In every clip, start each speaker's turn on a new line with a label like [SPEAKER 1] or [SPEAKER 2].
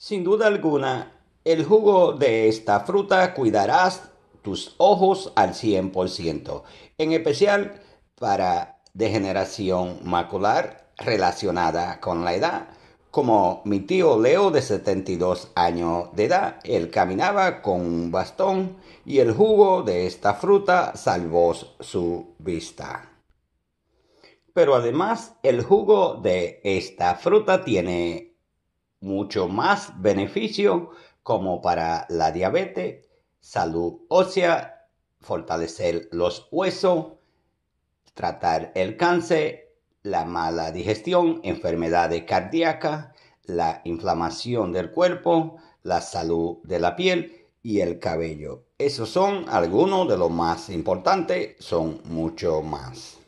[SPEAKER 1] Sin duda alguna, el jugo de esta fruta cuidarás tus ojos al 100%, en especial para degeneración macular relacionada con la edad. Como mi tío Leo de 72 años de edad, él caminaba con un bastón y el jugo de esta fruta salvó su vista. Pero además el jugo de esta fruta tiene mucho más beneficio como para la diabetes, salud ósea, fortalecer los huesos, tratar el cáncer, la mala digestión, enfermedades cardíacas, la inflamación del cuerpo, la salud de la piel y el cabello. Esos son algunos de los más importantes, son mucho más.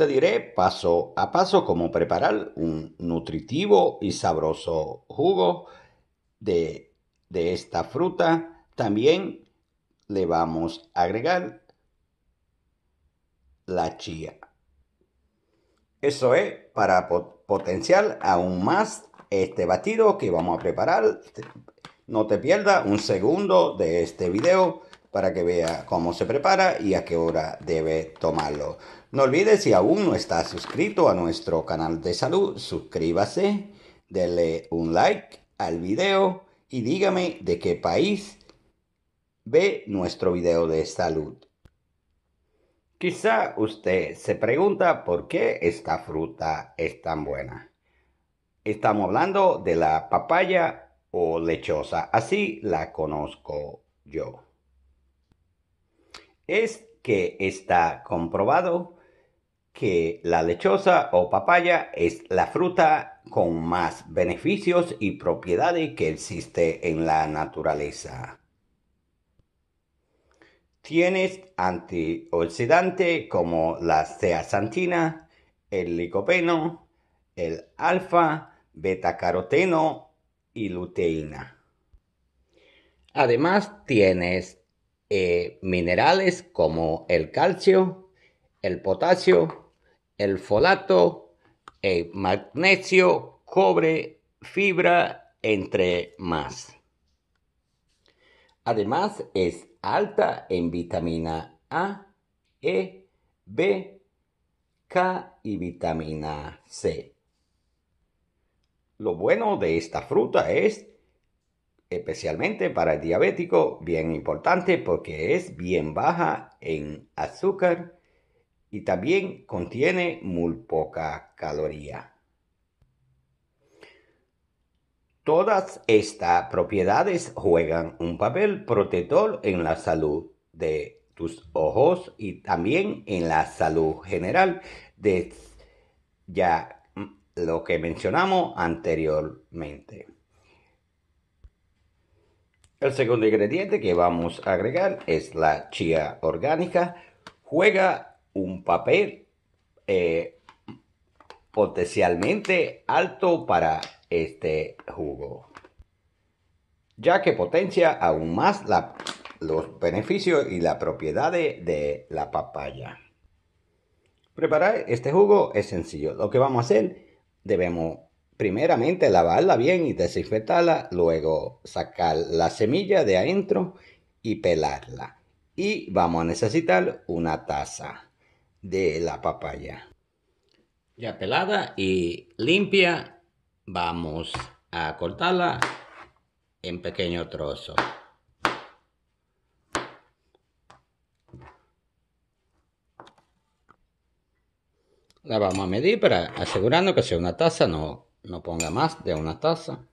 [SPEAKER 1] Te diré paso a paso cómo preparar un nutritivo y sabroso jugo de, esta fruta. También le vamos a agregar la chía. Eso es para potenciar aún más este batido que vamos a preparar. No te pierdas un segundo de este video para que veas cómo se prepara y a qué hora debe tomarlo. No olvides si aún no estás suscrito a nuestro canal de salud, suscríbase, dele un like al video y dígame de qué país ve nuestro video de salud. Quizá usted se pregunta por qué esta fruta es tan buena. Estamos hablando de la papaya o lechosa, así la conozco yo. Es que está comprobado que la lechosa o papaya es la fruta con más beneficios y propiedades que existe en la naturaleza. Tienes antioxidantes como la zeaxantina, el licopeno, el alfa, betacaroteno y luteína. Además tienes eh, minerales como el calcio, el potasio, el folato, el eh, magnesio, cobre, fibra, entre más. Además es alta en vitamina A, E, B, K y vitamina C. Lo bueno de esta fruta es, especialmente para el diabético, bien importante porque es bien baja en azúcar, y también contiene muy poca caloría. Todas estas propiedades juegan un papel protector en la salud de tus ojos y también en la salud general de ya lo que mencionamos anteriormente. El segundo ingrediente que vamos a agregar es la chía orgánica. Juega un papel eh, potencialmente alto para este jugo, ya que potencia aún más los beneficios y las propiedades de la papaya. Preparar este jugo es sencillo. Lo que vamos a hacer, debemos primeramente lavarla bien y desinfectarla, luego sacar la semilla de adentro y pelarla. Y vamos a necesitar una taza de la papaya. Ya pelada y limpia, vamos a cortarla en pequeño trozo. La vamos a medir para asegurarnos que sea una taza, no, no ponga más de una taza.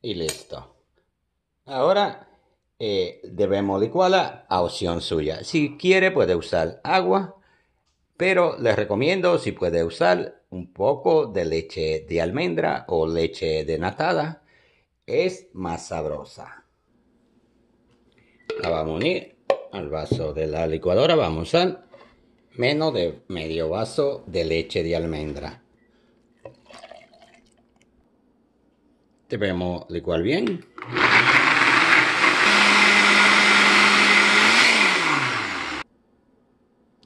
[SPEAKER 1] Y listo. Ahora eh, debemos licuarla a opción suya. Si quiere puede usar agua, pero les recomiendo si puede usar un poco de leche de almendra o leche de denatada, es más sabrosa. La vamos a unir al vaso de la licuadora, vamos a usar menos de medio vaso de leche de almendra. Debemos licuar bien.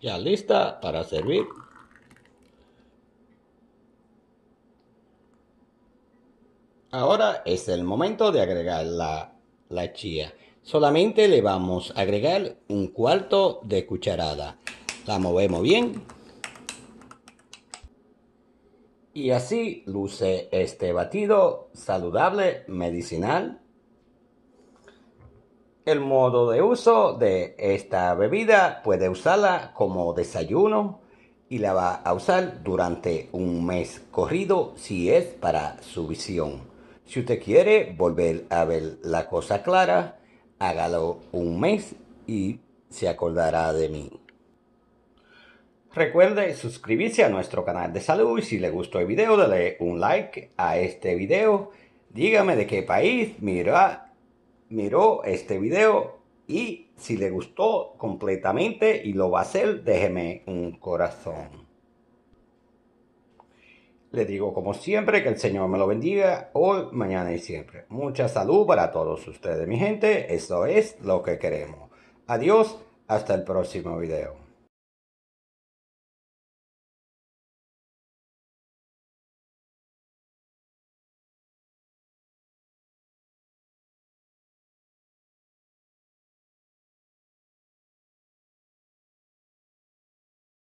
[SPEAKER 1] ya lista para servir. Ahora es el momento de agregar la, chía. Solamente le vamos a agregar un cuarto de cucharada. La movemos bien. Y así luce este batido saludable, medicinal el modo de uso de esta bebida puede usarla como desayuno y la va a usar durante un mes corrido si es para su visión. Si usted quiere volver a ver la cosa clara, hágalo un mes y se acordará de mí. Recuerde suscribirse a nuestro canal de salud y si le gustó el video dale un like a este video. Dígame de qué país mira miró este video y si le gustó completamente y lo va a hacer, déjeme un corazón. Le digo como siempre que el Señor me lo bendiga hoy, mañana y siempre. Mucha salud para todos ustedes, mi gente. Eso es lo que queremos. Adiós, hasta el próximo video.